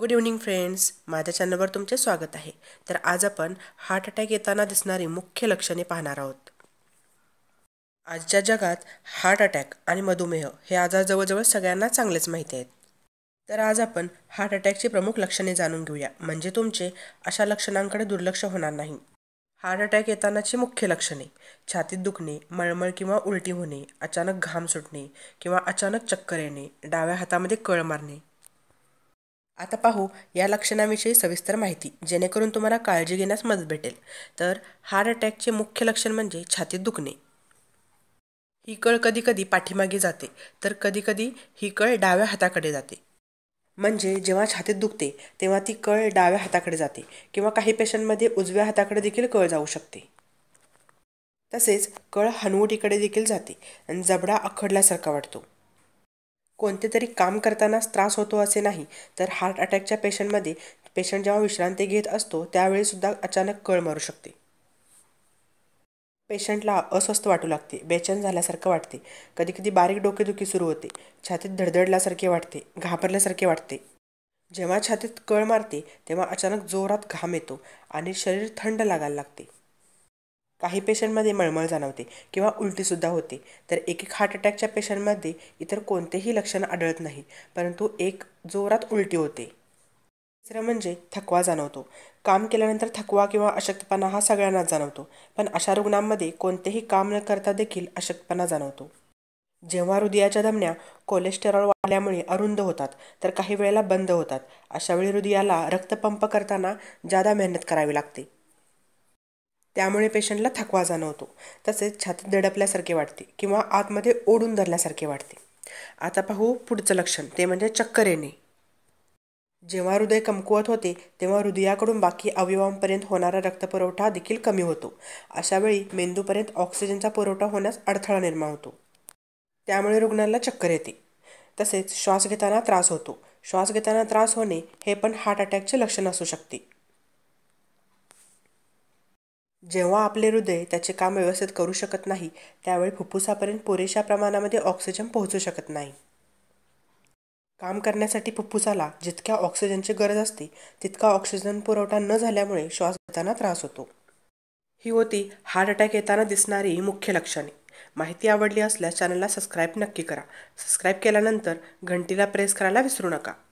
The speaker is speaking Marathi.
गुड इव्हनिंग फ्रेंड्स माझ्या चॅनलवर तुमचे स्वागत आहे तर आज आपण हार्ट अटॅक येताना दिसणारी मुख्य लक्षणे पाहणार आहोत आजच्या जगात हार्ट अटॅक आणि मधुमेह हे आजार जवळजवळ सगळ्यांना चांगलेच माहिती आहेत तर आज आपण हार्ट अटॅकची प्रमुख लक्षणे जाणून घेऊया म्हणजे तुमचे अशा लक्षणांकडे दुर्लक्ष होणार नाही हार्ट अटॅक येतानाची मुख्य लक्षणे छातीत दुखणे मळमळ किंवा उलटी होणे अचानक घाम सुटणे किंवा अचानक चक्कर येणे डाव्या हातामध्ये कळ मारणे आता पाहू या लक्षणाविषयी सविस्तर माहिती जेणेकरून तुम्हाला काळजी घेण्यास मदत भेटेल तर हार्ट अटॅकचे मुख्य लक्षण म्हणजे छातीत दुखणे ही कळ कधीकधी पाठीमागे जाते तर कधीकधी ही कळ डाव्या हाताकडे जाते म्हणजे जेव्हा छातीत दुखते तेव्हा ती कळ डाव्या हाताकडे जाते किंवा काही पेशंटमध्ये उजव्या हाताकडे देखील कळ जाऊ शकते तसेच कळ हनवटीकडे देखील जाते आणि जबडा अखडल्यासारखा वाटतो कोणते तरी काम करतानाच त्रास होतो असे नाही तर हार्ट अटॅकच्या पेशंटमध्ये पेशंट जेव्हा विश्रांती घेत असतो त्यावेळीसुद्धा अचानक कळ मारू शकते पेशंटला अस्वस्थ वाटू लागते बेचैन झाल्यासारखं वाटते कधी कधी बारीक डोकेदुखी सुरू होते छातीत धडधडल्यासारखे वाटते घाबरल्यासारखे वाटते जेव्हा छातीत कळ मारते तेव्हा अचानक जोरात घाम येतो आणि शरीर थंड लागायला लागते काही पेशंटमध्ये मळमळ जाणवते किंवा उलटीसुद्धा होते तर एक एक हार्ट अटॅकच्या पेशंटमध्ये इतर कोणतेही लक्षण आढळत नाही परंतु एक जोरात उलटी होते तिसरं म्हणजे थकवा जाणवतो काम केल्यानंतर थकवा किंवा अशक्तपणा हा सगळ्यांनाच जाणवतो पण अशा रुग्णांमध्ये कोणतेही काम न करता देखील अशक्तपणा जाणवतो जेव्हा हृदयाच्या धमण्या कोलेस्टेरॉल वाढल्यामुळे अरुंद होतात तर काही वेळेला बंद होतात अशावेळी हृदयाला रक्तपंप करताना जादा मेहनत करावी लागते त्यामुळे पेशंटला थकवा जाणवतो तसेच छातीत दडपल्यासारखे वाटते किंवा आतमध्ये ओढून धरल्यासारखे वाटते आता पाहू पुढचं लक्षण ते म्हणजे चक्कर येणे जेव्हा हृदय कमकुवत होते तेव्हा हृदयाकडून बाकी अवयवांपर्यंत होणारा रक्तपुरवठा देखील कमी होतो अशावेळी मेंदूपर्यंत ऑक्सिजनचा पुरवठा होण्यास अडथळा निर्माण होतो त्यामुळे रुग्णाला चक्कर येते तसेच श्वास घेताना त्रास होतो श्वास घेताना त्रास होणे हे पण हार्ट अटॅकचे लक्षण असू शकते जेव्हा आपले हृदय त्याचे काम व्यवस्थित करू शकत नाही त्यावेळी फुफ्फुसापर्यंत पुरेशा प्रमाणामध्ये ऑक्सिजन पोहोचू शकत नाही काम करण्यासाठी फुफ्फुसाला जितक्या ऑक्सिजनची गरज असते तितका ऑक्सिजन पुरवठा न झाल्यामुळे श्वास घेताना त्रास होतो ही होती हार्ट अटॅक येताना दिसणारी मुख्य लक्षणे माहिती आवडली असल्यास चॅनलला सबस्क्राईब नक्की करा सबस्क्राईब केल्यानंतर घंटीला प्रेस करायला विसरू नका